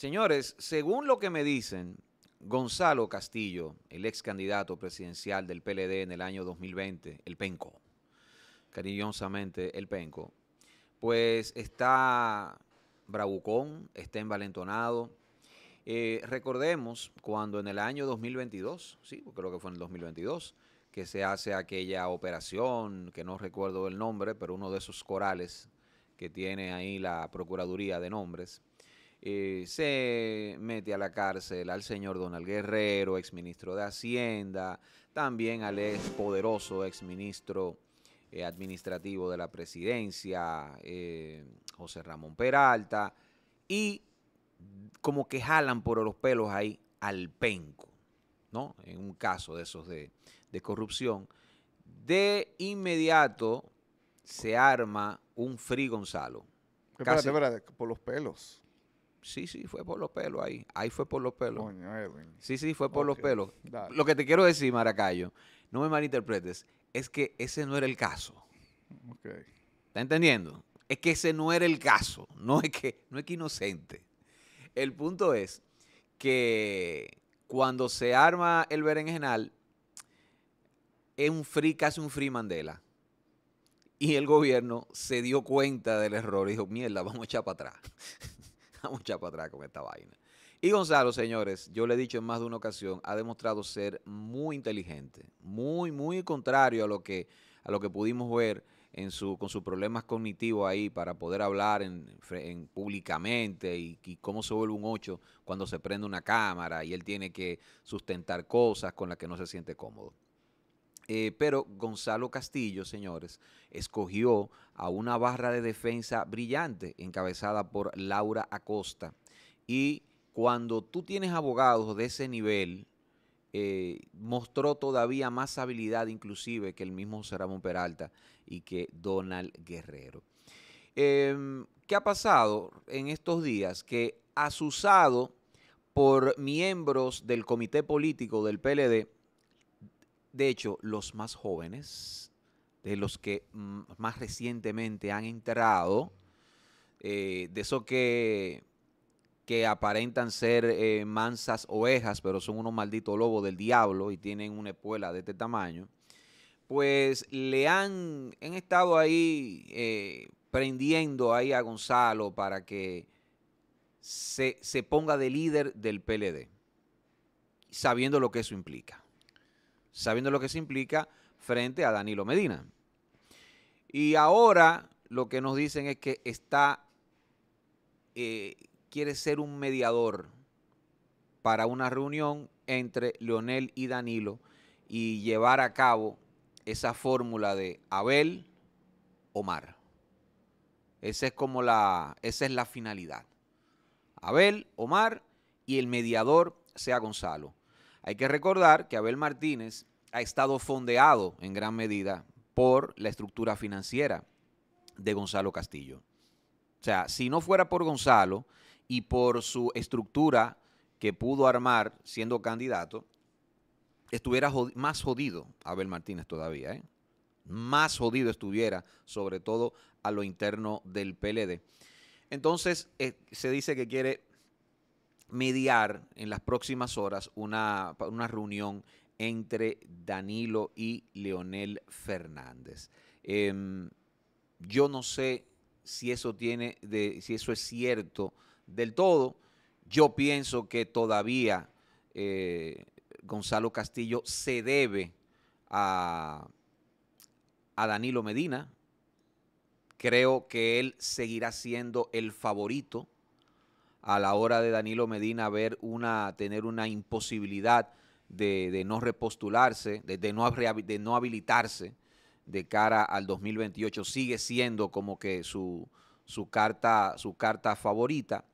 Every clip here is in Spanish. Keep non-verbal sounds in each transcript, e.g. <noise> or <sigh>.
Señores, según lo que me dicen, Gonzalo Castillo, el ex candidato presidencial del PLD en el año 2020, el Penco, cariñosamente el Penco, pues está bravucón, está envalentonado. Eh, recordemos cuando en el año 2022, sí, creo que fue en el 2022, que se hace aquella operación, que no recuerdo el nombre, pero uno de esos corales que tiene ahí la Procuraduría de Nombres, eh, se mete a la cárcel al señor Donald Guerrero, exministro de Hacienda, también al ex poderoso exministro ministro eh, administrativo de la presidencia, eh, José Ramón Peralta, y como que jalan por los pelos ahí al penco, ¿no? En un caso de esos de, corrupción. De inmediato se arma un frío Gonzalo. por los pelos. Sí, sí, fue por los pelos ahí. Ahí fue por los pelos. Sí, sí, fue por los pelos. Lo que te quiero decir, Maracayo, no me malinterpretes, es que ese no era el caso. Okay. ¿Está entendiendo? Es que ese no era el caso. No es que, no es que inocente. El punto es que cuando se arma el berenjenal, es un free, casi un free Mandela. Y el gobierno se dio cuenta del error y dijo, mierda, vamos a echar para atrás. <laughs> <laughs> Mucha para atrás con esta vaina. Y Gonzalo, señores, yo le he dicho en más de una ocasión, ha demostrado ser muy inteligente, muy, muy contrario a lo que, a lo que pudimos ver en su, con sus problemas cognitivos ahí para poder hablar en, públicamente y, y, cómo se vuelve un ocho cuando se prende una cámara y él tiene que sustentar cosas con las que no se siente cómodo. Eh, pero Gonzalo Castillo, señores, escogió a una barra de defensa brillante encabezada por Laura Acosta. Y cuando tú tienes abogados de ese nivel, eh, mostró todavía más habilidad inclusive que el mismo José Peralta y que Donald Guerrero. Em, ¿Qué ha pasado en estos días? Que asusado por miembros del comité político del PLD, de hecho, los más jóvenes, de los que mm, más recientemente han entrado, eh, de esos que, que aparentan ser eh, mansas ovejas, pero son unos malditos lobos del diablo y tienen una espuela de este tamaño, pues le han, estado ahí eh, prendiendo ahí a Gonzalo para que se, se ponga de líder del PLD, sabiendo lo que eso implica sabiendo lo que se implica frente a Danilo Medina. Y ahora lo que nos dicen es que está, eh, quiere ser un mediador para una reunión entre Leonel y Danilo y llevar a cabo esa fórmula de Abel, Omar. Esa es como la, esa es la finalidad. Abel, Omar y el mediador sea Gonzalo. Hay que recordar que Abel Martínez ha estado fondeado en gran medida por la estructura financiera de Gonzalo Castillo. O sea, si no fuera por Gonzalo y por su estructura que pudo armar siendo candidato, estuviera más jodido Abel Martínez todavía, ¿eh? más jodido estuviera, sobre todo a lo interno del PLD. Entonces, eh, se dice que quiere mediar en las próximas horas una, reunión entre Danilo y Leonel Fernández. Em, yo no sé si eso tiene, si eso es cierto del todo. Yo pienso que todavía eh, Gonzalo Castillo se debe a, a Danilo Medina. Creo que él seguirá siendo el favorito a la hora de Danilo Medina ver una, tener una imposibilidad de, no repostularse, de, no, de no habilitarse de cara al 2028, sigue siendo como que su, carta, su carta favorita.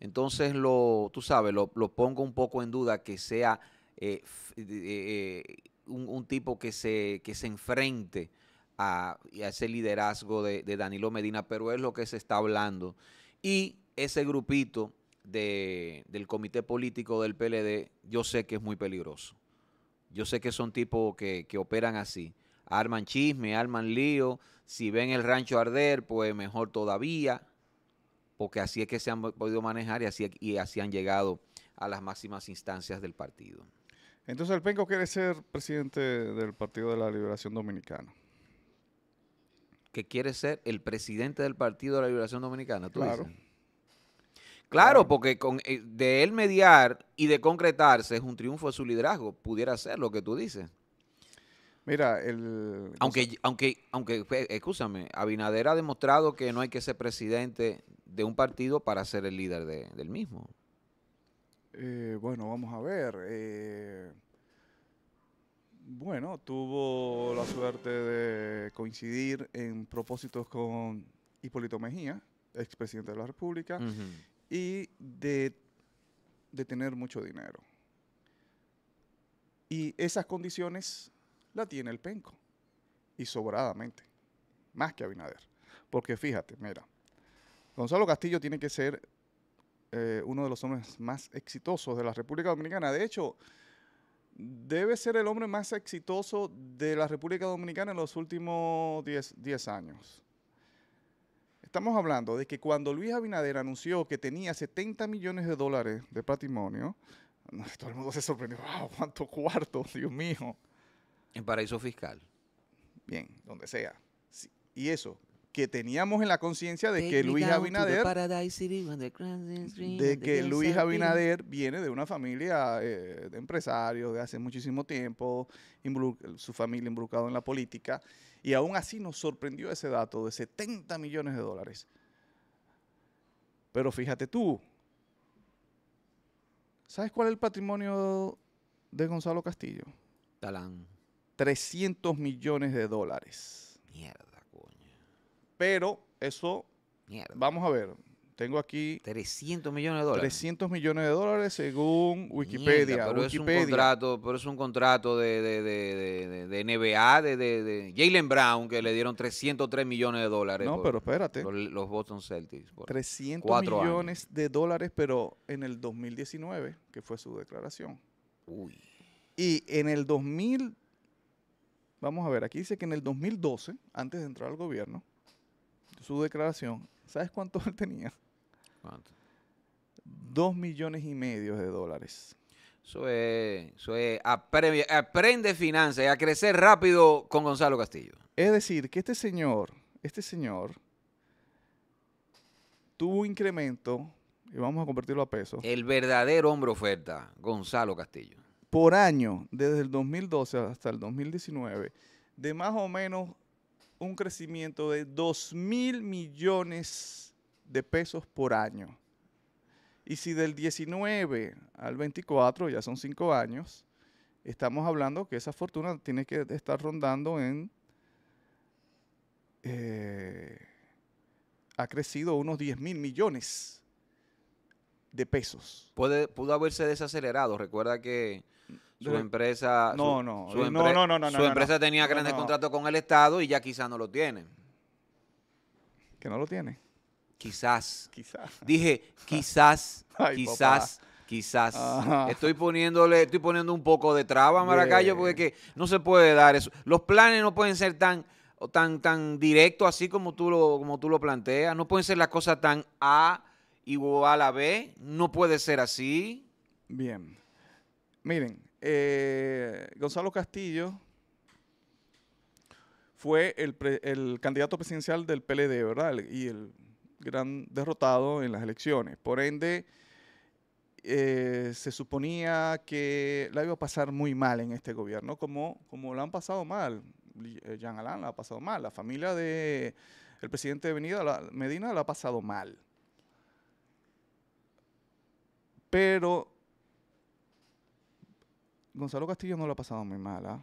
Entonces, lo, tú sabes, lo, pongo un poco en duda que sea eh, eh, eh, un, tipo que se, que se enfrente a, ese liderazgo de, de Danilo Medina, pero es lo que se está hablando. Y ese grupito del comité político del PLD, yo sé que es muy peligroso. Yo sé que son tipos que, operan así. Arman chisme, arman lío. Si ven el rancho arder, pues mejor todavía. Porque así es que se han podido manejar y así, y así han llegado a las máximas instancias del partido. Entonces, el Penco quiere ser presidente del Partido de la Liberación Dominicana que quiere ser el presidente del Partido de la Liberación Dominicana, claro. Claro, porque con, eh, de él mediar y de concretarse es un triunfo de su liderazgo. Pudiera ser lo que tú dices. Mira, el... Aunque, aunque, aunque, pues, escúchame, Abinader ha demostrado que no hay que ser presidente de un partido para ser el líder del mismo. Eh, bueno, vamos a ver. Eh, bueno, tuvo la suerte de coincidir en propósitos con Hipólito Mejía, expresidente de la República, y de, tener mucho dinero. Y esas condiciones la tiene el penco. Y sobradamente. Más que Abinader. Porque fíjate, mira, Gonzalo Castillo tiene que ser eh, uno de los hombres más exitosos de la República Dominicana. De hecho, debe ser el hombre más exitoso de la República Dominicana en los últimos 10 años. Estamos hablando de que cuando Luis Abinader anunció que tenía 70 millones de dólares de patrimonio, todo el mundo se sorprendió. ¡Wow! ¿Cuánto cuarto? <laughs> Dios mío. En paraíso fiscal. Bien, donde sea. Y eso, que teníamos en la conciencia de que Luis Abinader de que Luis Abinader viene de una familia eh, de empresarios de hace muchísimo tiempo su familia involucrada en la política y aún así nos sorprendió ese dato de 70 millones de dólares. Pero fíjate tú, ¿sabes cuál es el patrimonio de Gonzalo Castillo? Talán. 300 millones de dólares. Mierda, coño. Pero eso, Mierda. vamos a ver, tengo aquí... 300 millones de dólares. 300 millones de dólares según Wikipedia. pero, Es un contrato, de, de, NBA, de, Jalen Brown, que le dieron 303 millones de dólares. No, pero espérate. los Boston Celtics. Por 300 millones de dólares, pero en el 2019, que fue su declaración. Uy. Y en el 2000... Vamos a ver, aquí dice que en el 2012, antes de entrar al gobierno, su declaración, ¿sabes cuánto <laughs> él tenía? 2 Dos millones y medio de dólares. Eso es, eso es aprende, finanzas y a crecer rápido con Gonzalo Castillo. Es decir, que este señor, este señor tuvo un incremento, y vamos a convertirlo a pesos. El verdadero hombre oferta, Gonzalo Castillo. Por año, desde el 2012 hasta el 2019, de más o menos un crecimiento de 2 mil millones de pesos por año. Y si del 19 al 24, ya son 5 años, estamos hablando que esa fortuna tiene que estar rondando en... Eh, ha crecido unos 10 mil millones de pesos. Puede, pudo haberse desacelerado. Recuerda que su empresa. No, su, no, no, no, no, Su empresa tenía grandes contratos con el Estado y ya quizás no lo tiene. Que no lo tiene. Quizás. Quizás. Dije, quizás, <laughs> quizás. Quizás. Estoy poniéndole, estoy poniendo un poco de traba Maracayo porque no se puede dar eso. Los planes no pueden ser tan, tan, tan directos así como tú, lo, como tú lo planteas. No pueden ser las cosas tan A igual a B. No puede ser así. Bien. Miren, eh, Gonzalo Castillo fue el, candidato presidencial del PLD, ¿verdad? y el gran derrotado en las elecciones. Por ende, eh, se suponía que la iba a pasar muy mal en este gobierno, como, como la han pasado mal. Eh, Jean Alain la ha pasado mal, la familia de el presidente de Venida, Medina la ha pasado mal. Pero Gonzalo Castillo no lo ha pasado muy mal. ¿ah?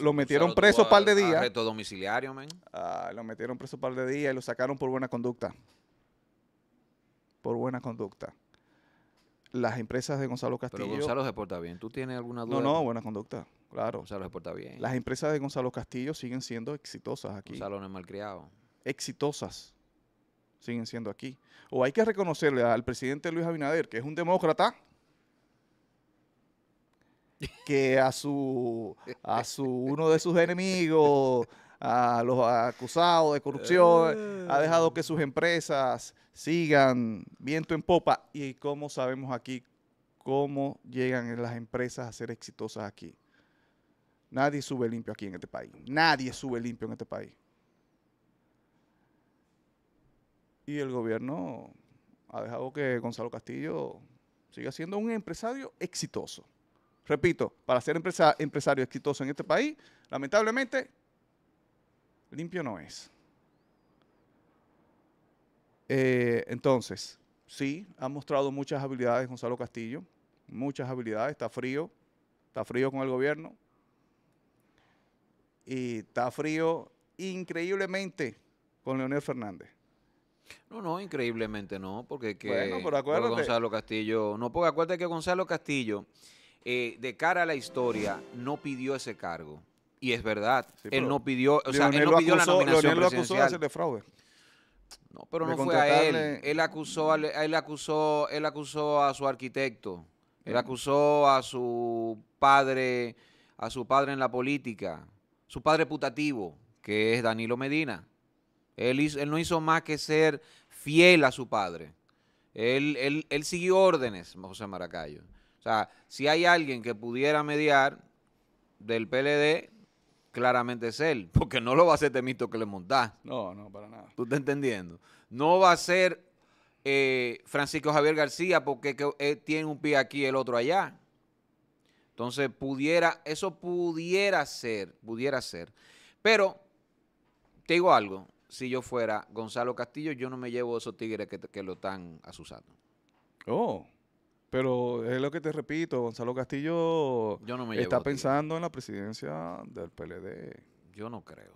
lo, metieron preso un par de días. reto domiciliario, men. Ah, lo metieron preso un par de días y lo sacaron por buena conducta. Por buena conducta. Las empresas de Gonzalo Castillo. Pero Gonzalo se porta bien. ¿Tú tienes alguna duda? No, no, buena conducta. Claro. Gonzalo se porta bien. Las empresas de Gonzalo Castillo siguen siendo exitosas aquí. Gonzalo no es malcriado. Exitosas siguen siendo aquí. O hay que reconocerle al presidente Luis Abinader, que es un demócrata, que a su a su uno de sus enemigos, a los acusados de corrupción, ha eh. dejado que sus empresas sigan viento en popa y como sabemos aquí cómo llegan las empresas a ser exitosas aquí. Nadie sube limpio aquí en este país. Nadie sube limpio en este país. Y el gobierno ha dejado que Gonzalo Castillo siga siendo un empresario exitoso repito, para ser empresario exitoso en este país, lamentablemente, limpio no es. Eh, entonces, sí, ha mostrado muchas habilidades Gonzalo Castillo, muchas habilidades, está frío, está frío con el gobierno. Y está frío increíblemente con Leonel Fernández. No, no, increíblemente no, porque que Gonzalo Castillo, no, porque acuérdate que Gonzalo Castillo eh, de cara a la historia, no pidió ese cargo. Y es verdad, él no pidió, o sea, él no pidió la nominación de, fraude. No, pero no fue a él. Él acusó, a, él acusó, él acusó a su arquitecto. Él acusó a su padre, a su padre en la política, su padre putativo, que es Danilo Medina. Él, él no hizo más que ser fiel a su padre. Él, él, él siguió órdenes, José Maracayo sea, si hay alguien que pudiera mediar del PLD, claramente es él, porque no lo va a hacer Temito que le montás. No, no, para nada. ¿Tú estás entendiendo? No va a ser eh, Francisco Javier García porque eh, tiene un pie aquí y el otro allá. Entonces, pudiera, eso pudiera ser, pudiera ser. Pero, te digo algo, si yo fuera Gonzalo Castillo, yo no me llevo esos tigres que, que lo están asusando. Oh. Pero es lo que te repito, Gonzalo Castillo está ¿eh? pensando en la presidencia del PLD. Yo no creo.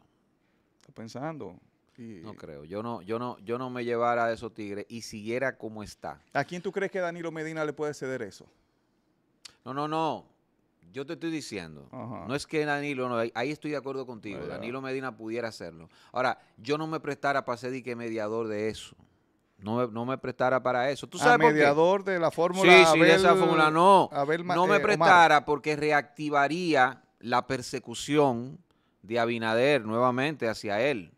Está pensando. no creo. Yo no, yo no, yo no me llevara a esos tigres y siguiera como está. ¿A quién tú crees que Danilo Medina le puede ceder eso? No, no, no. Yo te estoy diciendo. No es que Danilo, no, ahí estoy de acuerdo contigo. Danilo Medina pudiera hacerlo. Ahora, yo no me prestara para ser mediador de eso no, me prestara para eso. ¿Tú sabes a mediador de la fórmula. Sí, sí, esa fórmula no. no me eh, prestara porque reactivaría la persecución de Abinader nuevamente hacia él.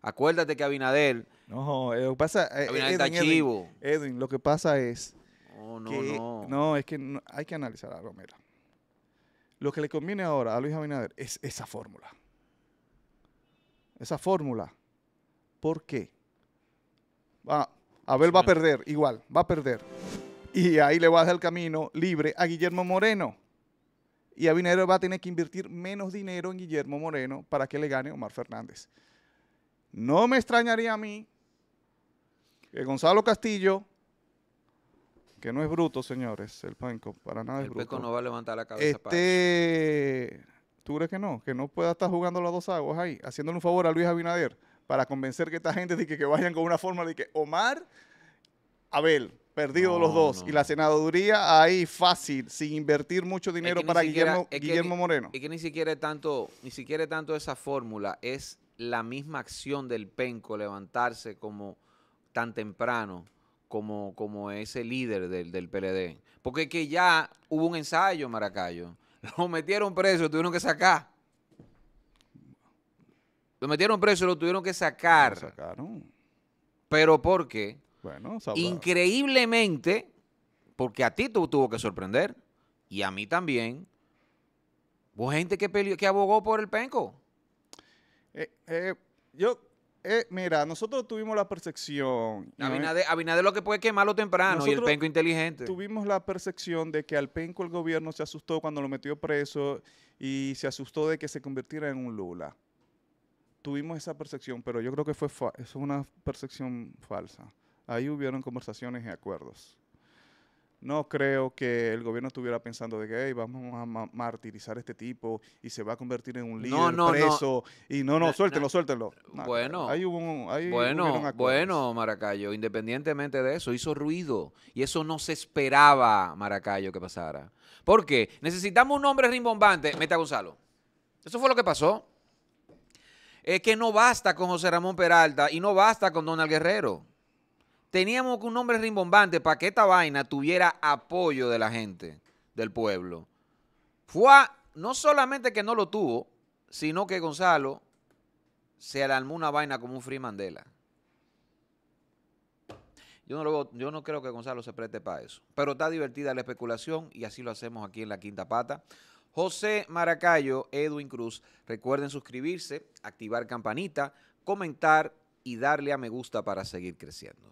Acuérdate que Abinader... No, eh, lo que pasa... Eh, Edwin, lo que pasa es... no, no. es que hay que analizar algo, mira. Lo que le conviene ahora a Luis Abinader es esa fórmula. Esa fórmula. ¿Por qué? Va, Abel va a perder, igual, va a perder. Y ahí le va a dar el camino libre a Guillermo Moreno. Y Abinader va a tener que invertir menos dinero en Guillermo Moreno para que le gane Omar Fernández. No me extrañaría a mí que Gonzalo Castillo, que no es bruto, señores, el Penco, para nada es bruto. El no va a levantar la cabeza. Este, ¿Tú crees que no? Que no pueda estar jugando las dos aguas ahí, haciéndole un favor a Luis Abinader para convencer que esta gente de que, vayan con una fórmula de que Omar, Abel, perdido los dos. Y la senaduría ahí fácil, sin invertir mucho dinero para Guillermo, Guillermo Moreno. y que ni siquiera tanto, ni siquiera tanto esa fórmula, es la misma acción del penco levantarse como tan temprano como, como ese líder del, del PLD. Porque que ya hubo un ensayo, Maracayo. <laughs> Lo metieron preso, tuvieron que sacar. Lo metieron preso y lo tuvieron que sacar. Lo sacaron. Pero ¿por qué? Bueno, Increíblemente, porque a ti tú tuvo que sorprender y a mí también, ¿Vos gente que, que abogó por el penco. Eh, eh, yo, eh, mira, nosotros tuvimos la percepción... Abinader, Abinader lo que puede quemarlo temprano y el penco inteligente. Tuvimos la percepción de que al penco el gobierno se asustó cuando lo metió preso y se asustó de que se convirtiera en un Lula tuvimos esa percepción, pero yo creo que fue es una percepción falsa. Ahí hubieron conversaciones y acuerdos. No creo que el gobierno estuviera pensando de que vamos a martirizar a este tipo y se va a convertir en un líder preso. No. Y no, no, suéltelo, suéltelo. bueno, ahí hubo un, bueno, bueno, Maracayo, independientemente de eso, hizo ruido. Y eso no se esperaba, Maracayo, que pasara. ¿Por qué? Necesitamos un hombre rimbombante. Meta Gonzalo. Eso fue lo que pasó es que no basta con José Ramón Peralta y no basta con Donald Guerrero. Teníamos un nombre rimbombante para que esta vaina tuviera apoyo de la gente, del pueblo. Fue no solamente que no lo tuvo, sino que Gonzalo se alarmó una vaina como un Free Mandela. Yo no, yo no creo que Gonzalo se preste para eso. Pero está divertida la especulación y así lo hacemos aquí en la quinta pata. José Maracayo, Edwin Cruz. Recuerden suscribirse, activar campanita, comentar y darle a me gusta para seguir creciendo.